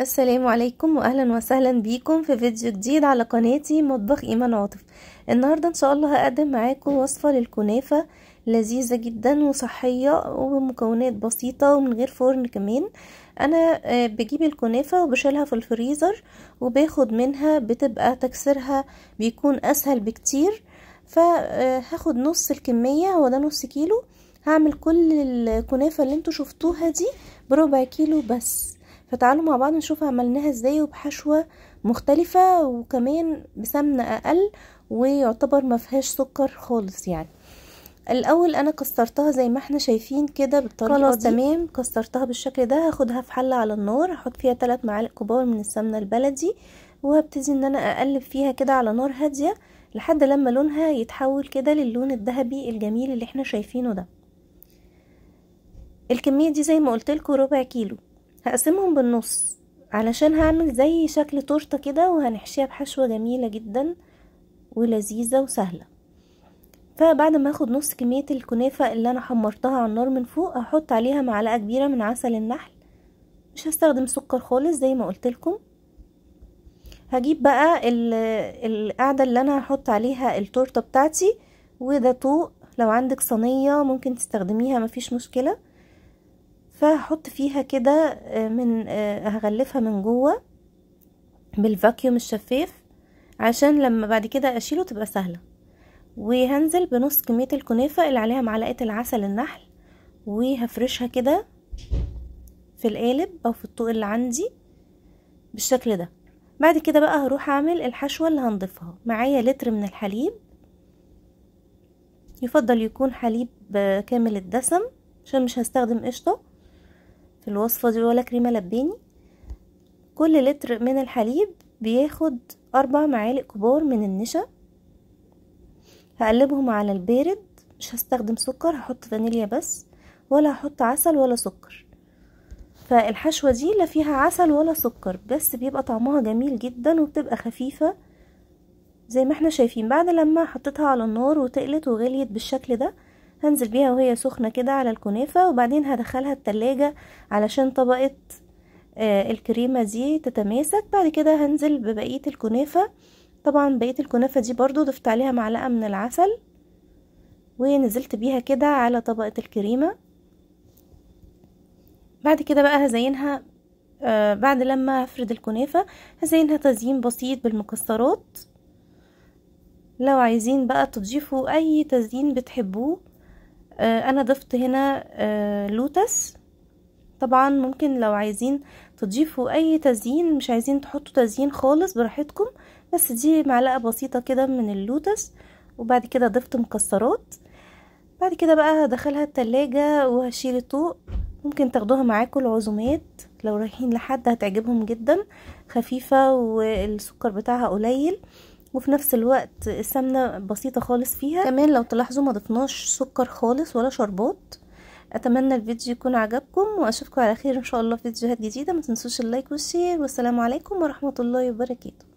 السلام عليكم واهلا وسهلا بيكم في فيديو جديد على قناتي مطبخ ايمان عاطف النهارده ان شاء الله هقدم معاكم وصفه للكنافه لذيذه جدا وصحيه ومكونات بسيطه ومن غير فرن كمان انا آه، بجيب الكنافه وبشيلها في الفريزر وباخد منها بتبقى تكسيرها بيكون اسهل بكتير فهاخد آه، نص الكميه هو ده نص كيلو هعمل كل الكنافه اللي انتوا شفتوها دي بربع كيلو بس فتعالوا مع بعض نشوف عملناها ازاي وبحشوة مختلفة وكمان بسمنة اقل ويعتبر ما فيهاش سكر خالص يعني الاول انا كسرتها زي ما احنا شايفين كده بالطريقه خلاص تمام كسرتها بالشكل ده هاخدها في حله على النار هحط فيها 3 معالق كبار من السمنه البلدي وهبتدي ان انا اقلب فيها كده على نار هاديه لحد لما لونها يتحول كده للون الذهبي الجميل اللي احنا شايفينه ده الكميه دي زي ما قلتلكوا ربع كيلو هقسمهم بالنص علشان هعمل زي شكل تورته كده وهنحشيها بحشوه جميله جدا ولذيذه وسهله فبعد ما اخد نص كميه الكنافه اللي انا حمرتها على النار من فوق هحط عليها معلقه كبيره من عسل النحل مش هستخدم سكر خالص زي ما قلت لكم هجيب بقى القاعده اللي انا هحط عليها التورته بتاعتي وده طوق لو عندك صينيه ممكن تستخدميها مفيش مشكله فهحط فيها كده آه، من آه، هغلفها من جوه بالفاكيوم الشفاف عشان لما بعد كده اشيله تبقى سهله وهنزل بنص كميه الكنافه اللي عليها معلقه العسل النحل وهفرشها كده في القالب او في الطوق اللي عندي بالشكل ده بعد كده بقى هروح اعمل الحشوه اللي هنضيفها معايا لتر من الحليب يفضل يكون حليب آه، كامل الدسم عشان مش هستخدم قشطه في الوصفة دي ولا كريمة لباني كل لتر من الحليب بياخد أربع معالق كبار من النشا هقلبهم على البارد مش هستخدم سكر هحط فانيليا بس ولا هحط عسل ولا سكر فالحشوة دي لا فيها عسل ولا سكر بس بيبقى طعمها جميل جدا وبتبقى خفيفة زي ما احنا شايفين بعد لما حطيتها على النار وتقلت وغليت بالشكل ده هنزل بيها وهي سخنة كده على الكنافة وبعدين هدخلها التلاجة علشان طبقة آه، الكريمة دي تتماسك بعد كده هنزل ببقية الكنافة طبعا بقية الكنافة دي برضو ضفت عليها معلقة من العسل ونزلت بيها كده على طبقة الكريمة بعد كده بقى هزينها آه بعد لما هفرد الكنافة هزينها تزيين بسيط بالمكسرات لو عايزين بقى تضيفوا اي تزيين بتحبوه آه، انا ضفت هنا آه، لوتس طبعا ممكن لو عايزين تضيفوا اي تزيين مش عايزين تحطوا تزيين خالص براحتكم بس دي معلقه بسيطه كده من اللوتس وبعد كده ضفت مكسرات بعد كده بقى هدخلها التلاجة وهشيل الطوق ممكن تاخدوها معاكم العزومات لو رايحين لحد هتعجبهم جدا خفيفة والسكر بتاعها قليل وفي نفس الوقت السمنة بسيطة خالص فيها كمان لو تلاحظوا ما ضفناش سكر خالص ولا شربات اتمنى الفيديو يكون عجبكم واشوفكم على خير ان شاء الله في فيديوهات جديدة ما تنسوش اللايك والشير والسلام عليكم ورحمة الله وبركاته